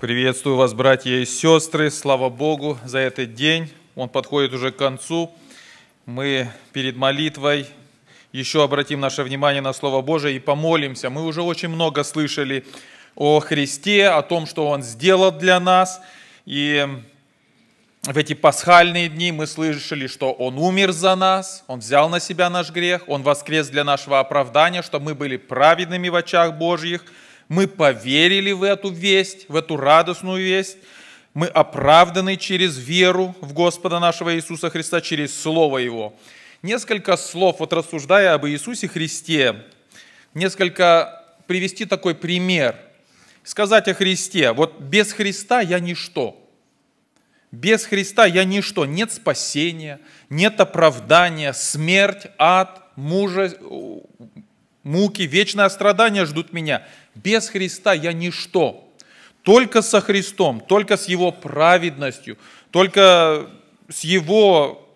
Приветствую вас, братья и сестры. Слава Богу за этот день. Он подходит уже к концу. Мы перед молитвой еще обратим наше внимание на Слово Божие и помолимся. Мы уже очень много слышали о Христе, о том, что Он сделал для нас. И в эти пасхальные дни мы слышали, что Он умер за нас, Он взял на себя наш грех, Он воскрес для нашего оправдания, что мы были праведными в очах Божьих – мы поверили в эту весть, в эту радостную весть. Мы оправданы через веру в Господа нашего Иисуса Христа, через Слово Его. Несколько слов, вот рассуждая об Иисусе Христе, несколько привести такой пример. Сказать о Христе, вот без Христа я ничто. Без Христа я ничто. Нет спасения, нет оправдания, смерть, ад, мужа, муки, вечное страдание ждут меня. Без Христа я ничто. Только со Христом, только с Его праведностью, только с Его,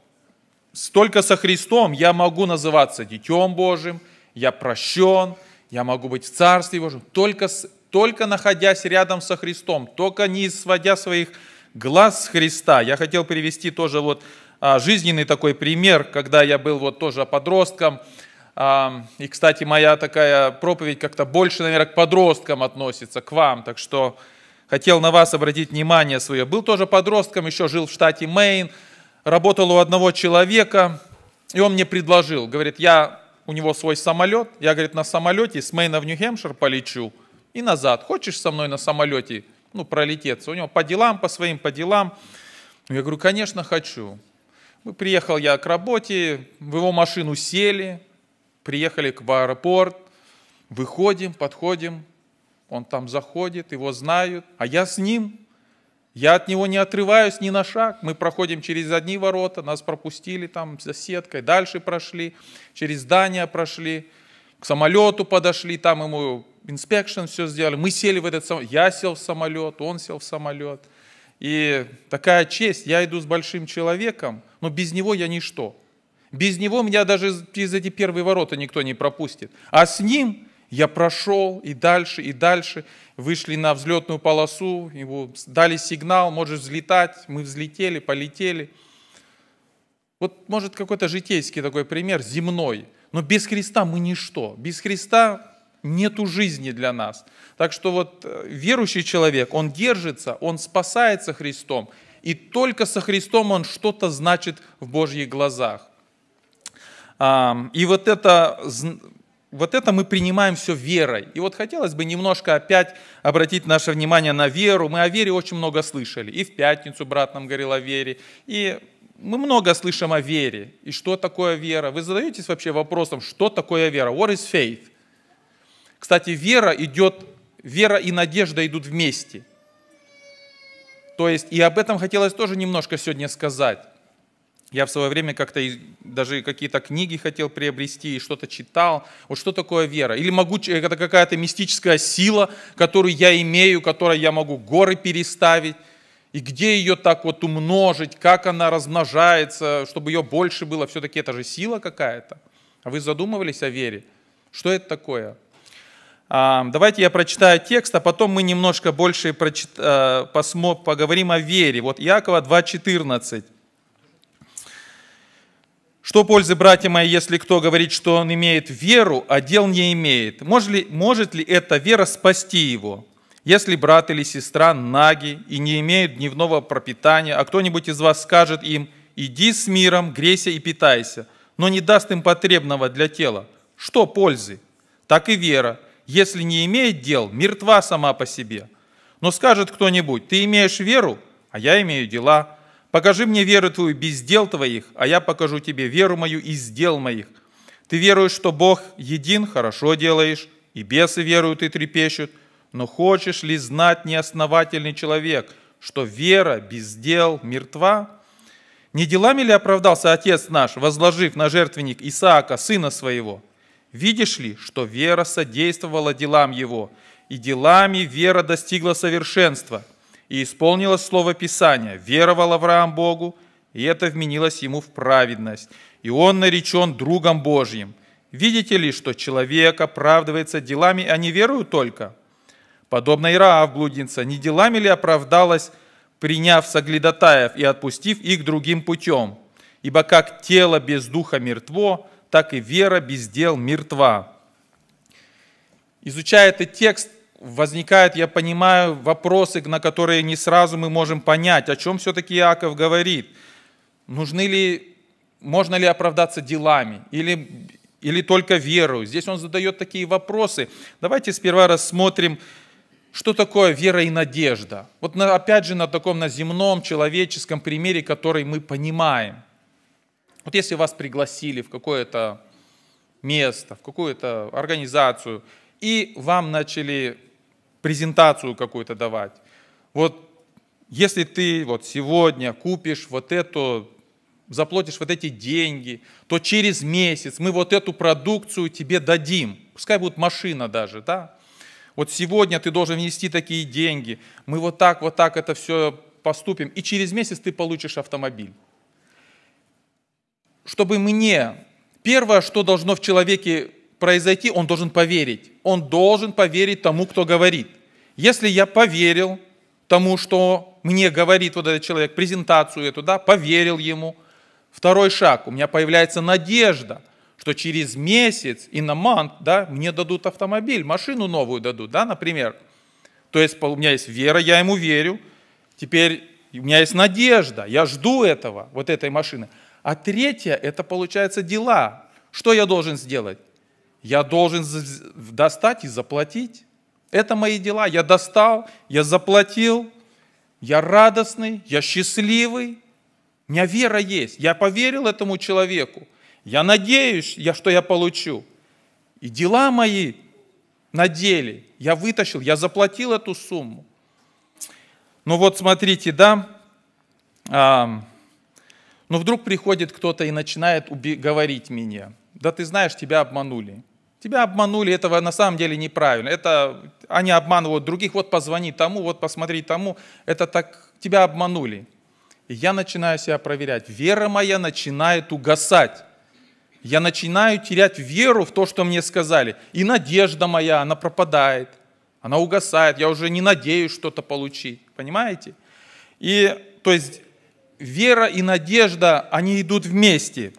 только со Христом я могу называться Детем Божьим, я прощен, я могу быть в Царстве Божьем, только, только находясь рядом со Христом, только не сводя своих глаз с Христа. Я хотел привести тоже вот а, жизненный такой пример, когда я был вот тоже подростком, и, кстати, моя такая проповедь как-то больше, наверное, к подросткам относится, к вам. Так что хотел на вас обратить внимание свое. Был тоже подростком, еще жил в штате Мэйн, работал у одного человека, и он мне предложил, говорит, я у него свой самолет, я, говорит, на самолете с Мэйна в Нью-Хэмпшир полечу и назад. Хочешь со мной на самолете, ну, пролететься? У него по делам, по своим, по делам. Я говорю, конечно, хочу. Приехал я к работе, в его машину сели, приехали к аэропорт, выходим, подходим, он там заходит, его знают, а я с ним. Я от него не отрываюсь ни на шаг. Мы проходим через одни ворота, нас пропустили там за сеткой, дальше прошли, через здание прошли, к самолету подошли, там ему инспекшн все сделали. Мы сели в этот самолет, я сел в самолет, он сел в самолет. И такая честь, я иду с большим человеком, но без него я ничто. Без него меня даже через эти первые ворота никто не пропустит. А с ним я прошел и дальше, и дальше. Вышли на взлетную полосу, его дали сигнал, можешь взлетать. Мы взлетели, полетели. Вот, может, какой-то житейский такой пример, земной. Но без Христа мы ничто. Без Христа нету жизни для нас. Так что вот э, верующий человек, он держится, он спасается Христом, и только со Христом он что-то значит в Божьих глазах. И вот это, вот это мы принимаем все верой. И вот хотелось бы немножко опять обратить наше внимание на веру. Мы о вере очень много слышали. И в пятницу брат нам говорил о вере. И мы много слышим о вере. И что такое вера? Вы задаетесь вообще вопросом, что такое вера? What is faith? Кстати, вера идет, вера и надежда идут вместе. То есть, и об этом хотелось тоже немножко сегодня сказать. Я в свое время как-то даже какие-то книги хотел приобрести, и что-то читал. Вот что такое вера? Или могу, э, это какая-то мистическая сила, которую я имею, которой я могу горы переставить. И где ее так вот умножить, как она размножается, чтобы ее больше было. Все-таки это же сила какая-то. А вы задумывались о вере? Что это такое? А, давайте я прочитаю текст, а потом мы немножко больше прочит... Э, поговорим о вере. Вот Иакова 2.14. Что пользы, братья мои, если кто говорит, что он имеет веру, а дел не имеет? Может ли, может ли эта вера спасти его? Если брат или сестра наги и не имеют дневного пропитания, а кто-нибудь из вас скажет им, иди с миром, грейся и питайся, но не даст им потребного для тела, что пользы? Так и вера, если не имеет дел, мертва сама по себе. Но скажет кто-нибудь, ты имеешь веру, а я имею дела – Покажи мне веру твою без дел твоих, а я покажу тебе веру мою из дел моих. Ты веруешь, что Бог един, хорошо делаешь, и бесы веруют и трепещут. Но хочешь ли знать, неосновательный человек, что вера без дел мертва? Не делами ли оправдался Отец наш, возложив на жертвенник Исаака, сына своего? Видишь ли, что вера содействовала делам его, и делами вера достигла совершенства – и исполнилось слово Писания. Веровал Авраам Богу, и это вменилось ему в праведность. И он наречен другом Божьим. Видите ли, что человек оправдывается делами, а не верою только? Подобно и Раав блудница, не делами ли оправдалась, приняв соглядатаев и отпустив их другим путем? Ибо как тело без духа мертво, так и вера без дел мертва. Изучая этот текст, возникают, я понимаю, вопросы, на которые не сразу мы можем понять, о чем все-таки Иаков говорит. Нужны ли, можно ли оправдаться делами или, или только веру? Здесь он задает такие вопросы. Давайте сперва рассмотрим, что такое вера и надежда. Вот на, опять же на таком на земном, человеческом примере, который мы понимаем. Вот если вас пригласили в какое-то место, в какую-то организацию – и вам начали презентацию какую-то давать. Вот если ты вот сегодня купишь вот эту, заплатишь вот эти деньги, то через месяц мы вот эту продукцию тебе дадим. Пускай будет машина даже, да? Вот сегодня ты должен внести такие деньги, мы вот так, вот так это все поступим, и через месяц ты получишь автомобиль. Чтобы мне, первое, что должно в человеке произойти, он должен поверить. Он должен поверить тому, кто говорит. Если я поверил тому, что мне говорит вот этот человек, презентацию эту, да, поверил ему, второй шаг, у меня появляется надежда, что через месяц иномант, да, мне дадут автомобиль, машину новую дадут, да, например. То есть у меня есть вера, я ему верю, теперь у меня есть надежда, я жду этого, вот этой машины. А третье, это получается дела. Что я должен сделать? я должен достать и заплатить. Это мои дела. Я достал, я заплатил, я радостный, я счастливый. У меня вера есть. Я поверил этому человеку. Я надеюсь, я, что я получу. И дела мои на деле. Я вытащил, я заплатил эту сумму. Ну вот смотрите, да, а, но ну вдруг приходит кто-то и начинает уби- говорить мне: Да ты знаешь, тебя обманули. Тебя обманули, этого на самом деле неправильно. Это они обманывают других, вот позвони тому, вот посмотри тому. Это так, тебя обманули. И я начинаю себя проверять. Вера моя начинает угасать. Я начинаю терять веру в то, что мне сказали. И надежда моя, она пропадает. Она угасает. Я уже не надеюсь что-то получить. Понимаете? И то есть вера и надежда, они идут вместе.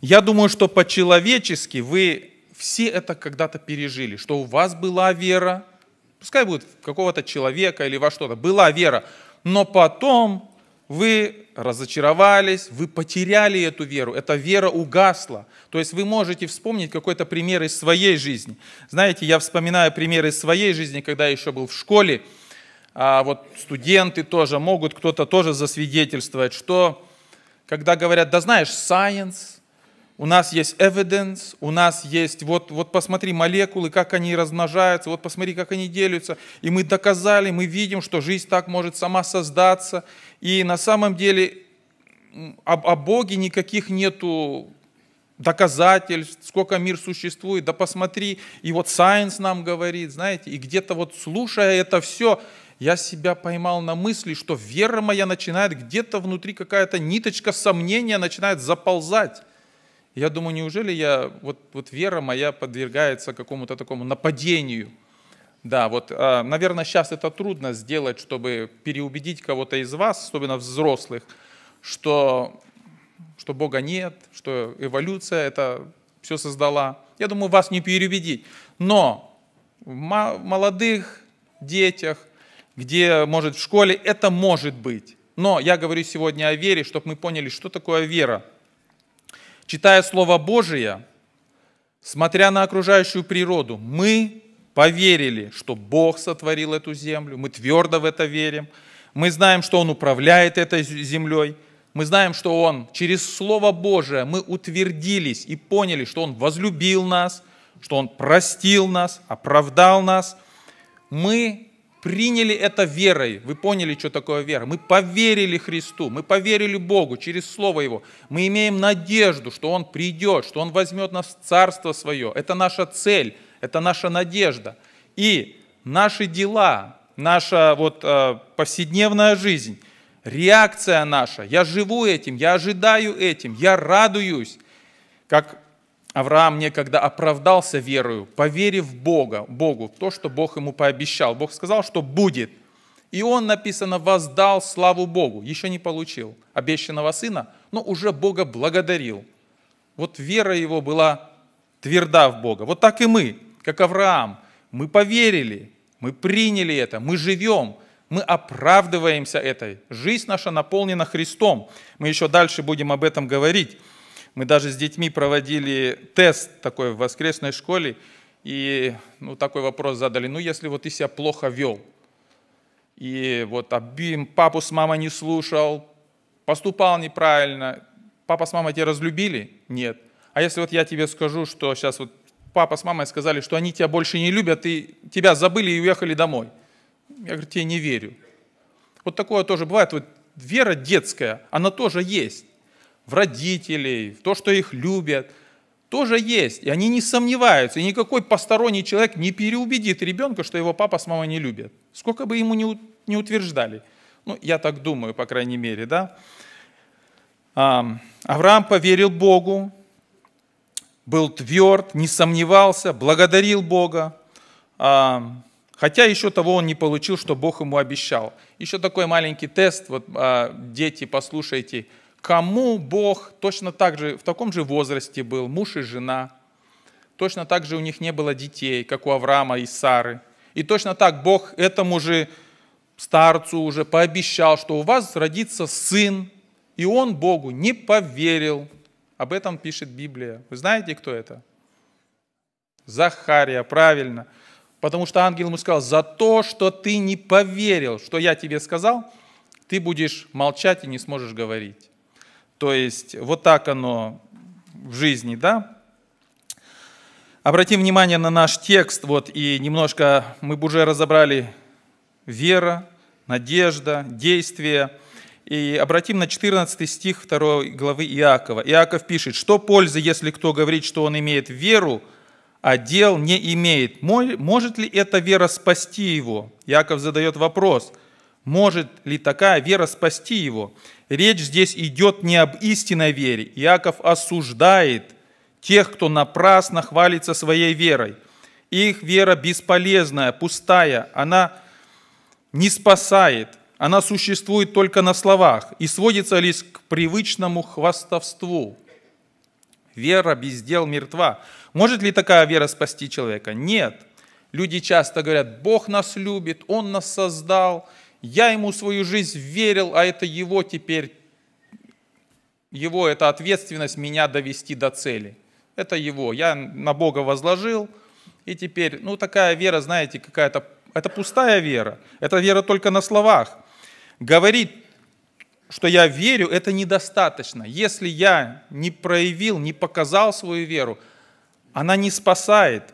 Я думаю, что по-человечески вы все это когда-то пережили, что у вас была вера, пускай будет в какого-то человека или во что-то, была вера, но потом вы разочаровались, вы потеряли эту веру, эта вера угасла. То есть вы можете вспомнить какой-то пример из своей жизни. Знаете, я вспоминаю пример из своей жизни, когда я еще был в школе, а вот студенты тоже могут, кто-то тоже засвидетельствовать, что когда говорят, да знаешь, science, у нас есть evidence, у нас есть, вот, вот посмотри молекулы, как они размножаются, вот посмотри, как они делятся. И мы доказали, мы видим, что жизнь так может сама создаться. И на самом деле о, о Боге никаких нету доказательств, сколько мир существует, да посмотри, и вот Science нам говорит, знаете, и где-то вот слушая это все, я себя поймал на мысли, что вера моя начинает где-то внутри какая-то ниточка сомнения начинает заползать. Я думаю, неужели я, вот, вот вера моя подвергается какому-то такому нападению? Да, вот, а, наверное, сейчас это трудно сделать, чтобы переубедить кого-то из вас, особенно взрослых, что, что Бога нет, что эволюция это все создала. Я думаю, вас не переубедить. Но в молодых детях, где, может, в школе, это может быть. Но я говорю сегодня о вере, чтобы мы поняли, что такое вера – читая Слово Божие, смотря на окружающую природу, мы поверили, что Бог сотворил эту землю, мы твердо в это верим, мы знаем, что Он управляет этой землей, мы знаем, что Он через Слово Божие мы утвердились и поняли, что Он возлюбил нас, что Он простил нас, оправдал нас. Мы приняли это верой. Вы поняли, что такое вера? Мы поверили Христу, мы поверили Богу через Слово Его. Мы имеем надежду, что Он придет, что Он возьмет нас в Царство Свое. Это наша цель, это наша надежда. И наши дела, наша вот э, повседневная жизнь, реакция наша, я живу этим, я ожидаю этим, я радуюсь. Как Авраам некогда оправдался верою, поверив Бога, Богу, то, что Бог ему пообещал. Бог сказал, что будет. И он, написано, воздал славу Богу. Еще не получил обещанного сына, но уже Бога благодарил. Вот вера его была тверда в Бога. Вот так и мы, как Авраам. Мы поверили, мы приняли это, мы живем, мы оправдываемся этой. Жизнь наша наполнена Христом. Мы еще дальше будем об этом говорить. Мы даже с детьми проводили тест такой в воскресной школе, и ну, такой вопрос задали, ну если вот ты себя плохо вел, и вот обим, «А, папу с мамой не слушал, поступал неправильно, папа с мамой тебя разлюбили? Нет. А если вот я тебе скажу, что сейчас вот папа с мамой сказали, что они тебя больше не любят, и тебя забыли и уехали домой. Я говорю, тебе не верю. Вот такое тоже бывает. Вот вера детская, она тоже есть в родителей, в то, что их любят, тоже есть. И они не сомневаются. И никакой посторонний человек не переубедит ребенка, что его папа с мамой не любят. Сколько бы ему не утверждали. Ну, я так думаю, по крайней мере, да. Авраам поверил Богу, был тверд, не сомневался, благодарил Бога. Хотя еще того он не получил, что Бог ему обещал. Еще такой маленький тест, вот а, дети, послушайте, кому Бог точно так же, в таком же возрасте был муж и жена, точно так же у них не было детей, как у Авраама и Сары. И точно так Бог этому же старцу уже пообещал, что у вас родится сын, и он Богу не поверил. Об этом пишет Библия. Вы знаете, кто это? Захария, правильно. Потому что ангел ему сказал, за то, что ты не поверил, что я тебе сказал, ты будешь молчать и не сможешь говорить. То есть вот так оно в жизни, да? Обратим внимание на наш текст, вот и немножко мы уже разобрали вера, надежда, действие. И обратим на 14 стих 2 главы Иакова. Иаков пишет, что пользы, если кто говорит, что он имеет веру, а дел не имеет. Может ли эта вера спасти его? Иаков задает вопрос – может ли такая вера спасти его? Речь здесь идет не об истинной вере. Иаков осуждает тех, кто напрасно хвалится своей верой. Их вера бесполезная, пустая, она не спасает, она существует только на словах и сводится лишь к привычному хвастовству. Вера без дел мертва. Может ли такая вера спасти человека? Нет. Люди часто говорят, Бог нас любит, Он нас создал – я ему свою жизнь верил, а это его теперь, его это ответственность меня довести до цели. Это его. Я на Бога возложил, и теперь, ну такая вера, знаете, какая-то, это пустая вера. Это вера только на словах. Говорит, что я верю, это недостаточно. Если я не проявил, не показал свою веру, она не спасает.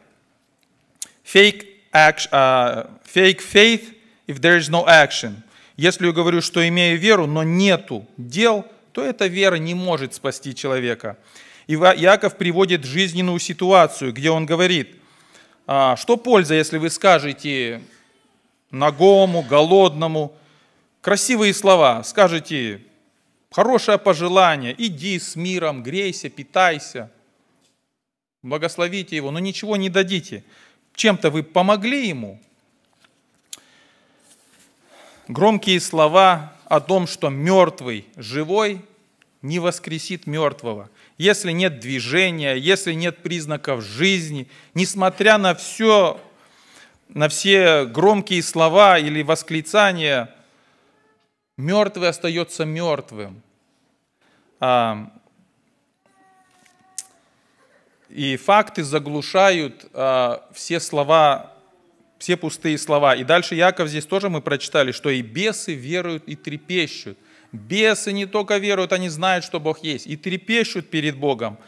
Fake, action, uh, а, fake faith – if there is no action. Если я говорю, что имею веру, но нету дел, то эта вера не может спасти человека. И Иаков приводит жизненную ситуацию, где он говорит, «А, что польза, если вы скажете ногому, голодному, красивые слова, скажете хорошее пожелание, иди с миром, грейся, питайся, благословите его, но ничего не дадите. Чем-то вы помогли ему, Громкие слова о том, что мертвый живой, не воскресит мертвого. Если нет движения, если нет признаков жизни, несмотря на все, на все громкие слова или восклицания, мертвый остается мертвым. А, и факты заглушают а, все слова все пустые слова. И дальше Яков здесь тоже мы прочитали, что и бесы веруют и трепещут. Бесы не только веруют, они знают, что Бог есть, и трепещут перед Богом.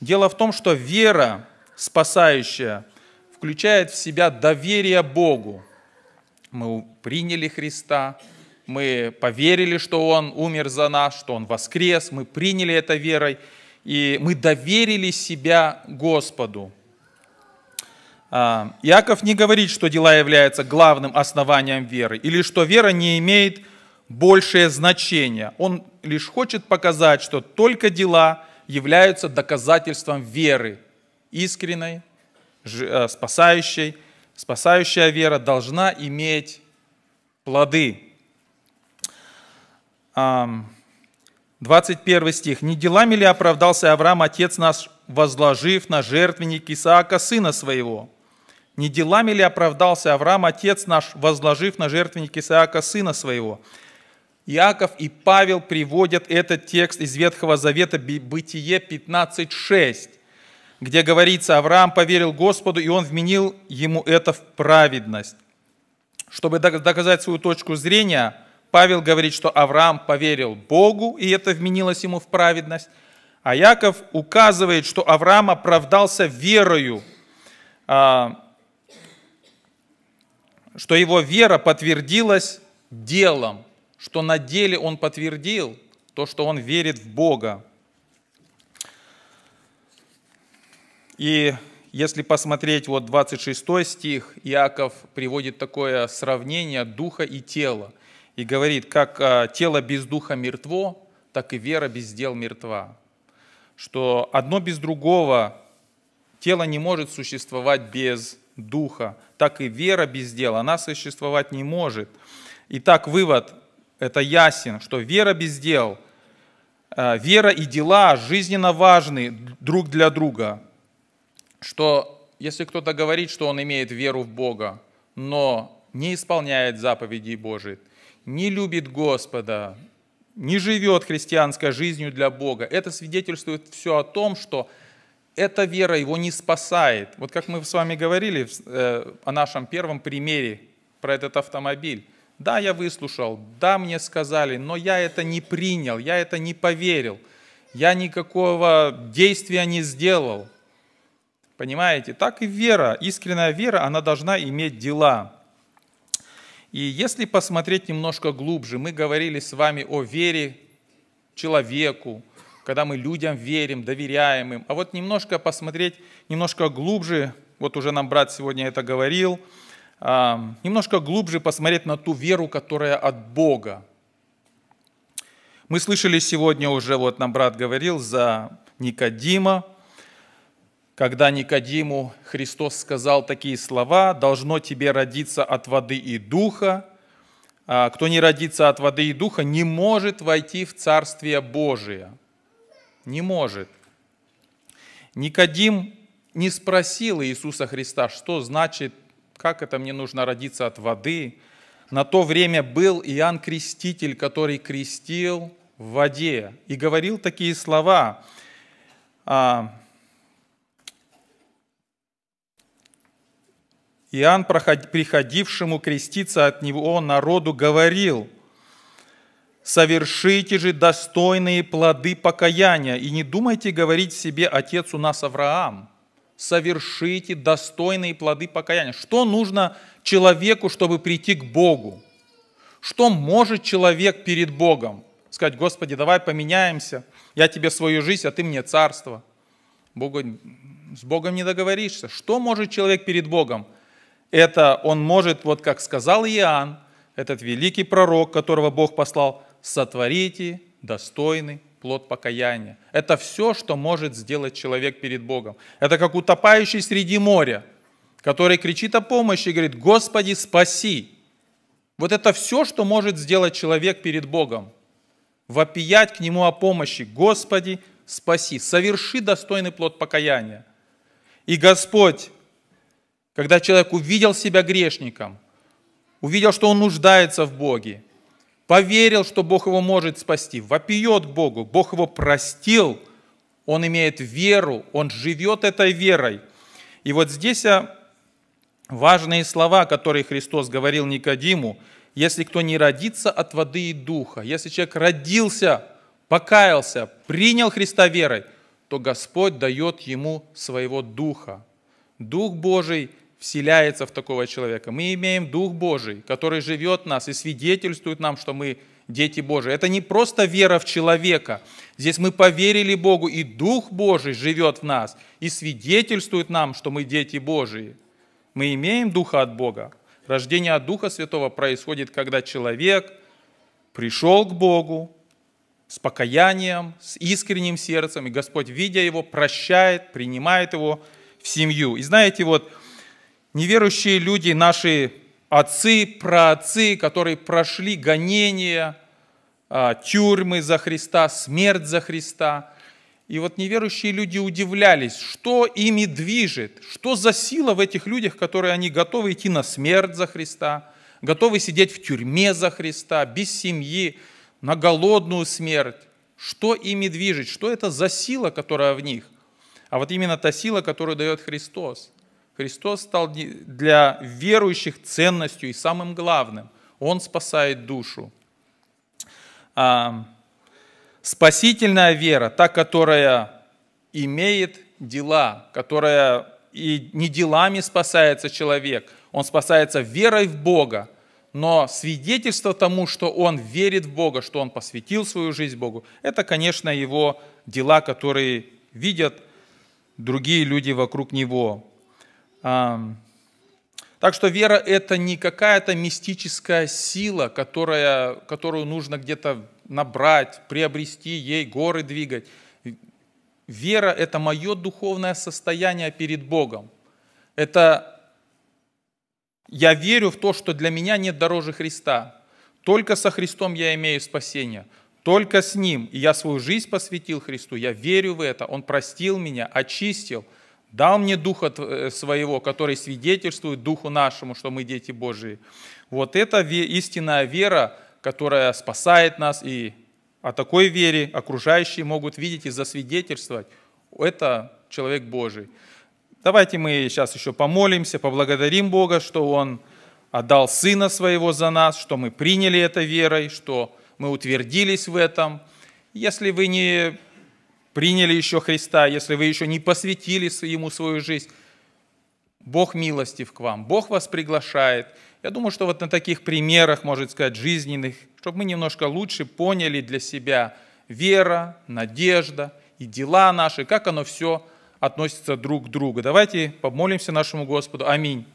Дело в том, что вера спасающая включает в себя доверие Богу. Мы приняли Христа, мы поверили, что Он умер за нас, что Он воскрес, мы приняли это верой, и мы доверили себя Господу. Иаков не говорит, что дела являются главным основанием веры или что вера не имеет большее значение. Он лишь хочет показать, что только дела являются доказательством веры, искренней, э, спасающей. Спасающая вера должна иметь плоды. 21 а, стих. «Не делами ли оправдался Авраам, отец наш, возложив на жертвенник Исаака, сына своего?» Не делами ли оправдался Авраам, отец наш, возложив на жертвенник Исаака сына своего? Иаков и Павел приводят этот текст из Ветхого Завета Бытие 15.6, где говорится, Авраам поверил Господу, и он вменил ему это в праведность. Чтобы доказать свою точку зрения, Павел говорит, что Авраам поверил Богу, и это вменилось ему в праведность. А Яков указывает, что Авраам оправдался верою, а, что его вера подтвердилась делом, что на деле он подтвердил то, что он верит в Бога. И если посмотреть вот 26 стих, Иаков приводит такое сравнение духа и тела и говорит, как а, тело без духа мертво, так и вера без дел мертва. Что одно без другого тело не может существовать без Духа, так и вера без дела, она существовать не может. Итак, вывод, это ясен, что вера без дел, э, вера и дела жизненно важны друг для друга. Что если кто-то говорит, что он имеет веру в Бога, но не исполняет заповедей Божьих, не любит Господа, не живет христианской жизнью для Бога, это свидетельствует все о том, что эта вера его не спасает. Вот как мы с вами говорили э, о нашем первом примере про этот автомобиль. Да, я выслушал, да, мне сказали, но я это не принял, я это не поверил, я никакого действия не сделал. Понимаете? Так и вера, искренняя вера, она должна иметь дела. И если посмотреть немножко глубже, мы говорили с вами о вере человеку, когда мы людям верим, доверяем им. А вот немножко посмотреть, немножко глубже, вот уже нам брат сегодня это говорил, а, немножко глубже посмотреть на ту веру, которая от Бога. Мы слышали сегодня уже, вот нам брат говорил, за Никодима, когда Никодиму Христос сказал такие слова, «Должно тебе родиться от воды и духа, а кто не родится от воды и духа, не может войти в Царствие Божие» не может. Никодим не спросил Иисуса Христа, что значит, как это мне нужно родиться от воды. На то время был Иоанн Креститель, который крестил в воде и говорил такие слова. А, Иоанн, приходившему креститься от него народу, говорил – Совершите же достойные плоды покаяния и не думайте говорить себе, отец у нас Авраам. Совершите достойные плоды покаяния. Что нужно человеку, чтобы прийти к Богу? Что может человек перед Богом? Сказать, Господи, давай поменяемся, я тебе свою жизнь, а ты мне царство. Богу, с Богом не договоришься. Что может человек перед Богом? Это он может, вот как сказал Иоанн, этот великий пророк, которого Бог послал – сотворите достойный плод покаяния. Это все, что может сделать человек перед Богом. Это как утопающий среди моря, который кричит о помощи и говорит, Господи, спаси. Вот это все, что может сделать человек перед Богом. Вопиять к Нему о помощи. Господи, спаси. Соверши достойный плод покаяния. И Господь, когда человек увидел себя грешником, увидел, что он нуждается в Боге, поверил, что Бог его может спасти, вопиет Богу, Бог его простил, он имеет веру, он живет этой верой. И вот здесь а, важные слова, которые Христос говорил Никодиму, если кто не родится от воды и духа, если человек родился, покаялся, принял Христа верой, то Господь дает ему своего духа. Дух Божий – вселяется в такого человека. Мы имеем Дух Божий, который живет в нас и свидетельствует нам, что мы дети Божии. Это не просто вера в человека. Здесь мы поверили Богу, и Дух Божий живет в нас и свидетельствует нам, что мы дети Божии. Мы имеем Духа от Бога. Рождение от Духа Святого происходит, когда человек пришел к Богу с покаянием, с искренним сердцем, и Господь, видя его, прощает, принимает его в семью. И знаете, вот неверующие люди, наши отцы, праотцы, которые прошли гонения, а, тюрьмы за Христа, смерть за Христа. И вот неверующие люди удивлялись, что ими движет, что за сила в этих людях, которые они готовы идти на смерть за Христа, готовы сидеть в тюрьме за Христа, без семьи, на голодную смерть. Что ими движет, что это за сила, которая в них? А вот именно та сила, которую дает Христос. Христос стал для верующих ценностью и самым главным. Он спасает душу. А, спасительная вера, та, которая имеет дела, которая и не делами спасается человек, он спасается верой в Бога, но свидетельство тому, что он верит в Бога, что он посвятил свою жизнь Богу, это, конечно, его дела, которые видят другие люди вокруг него. Так что вера – это не какая-то мистическая сила, которая, которую нужно где-то набрать, приобрести, ей горы двигать. Вера – это мое духовное состояние перед Богом. Это я верю в то, что для меня нет дороже Христа. Только со Христом я имею спасение. Только с Ним. И я свою жизнь посвятил Христу. Я верю в это. Он простил меня, очистил – Дал мне Духа э, Своего, который свидетельствует Духу нашему, что мы дети Божии. Вот это истинная вера, которая спасает нас, и о такой вере окружающие могут видеть и засвидетельствовать. Это человек Божий. Давайте мы сейчас еще помолимся, поблагодарим Бога, что Он отдал Сына Своего за нас, что мы приняли это верой, что мы утвердились в этом. Если вы не приняли еще Христа, если вы еще не посвятили Ему свою жизнь, Бог милостив к вам, Бог вас приглашает. Я думаю, что вот на таких примерах, может сказать, жизненных, чтобы мы немножко лучше поняли для себя вера, надежда и дела наши, как оно все относится друг к другу. Давайте помолимся нашему Господу. Аминь.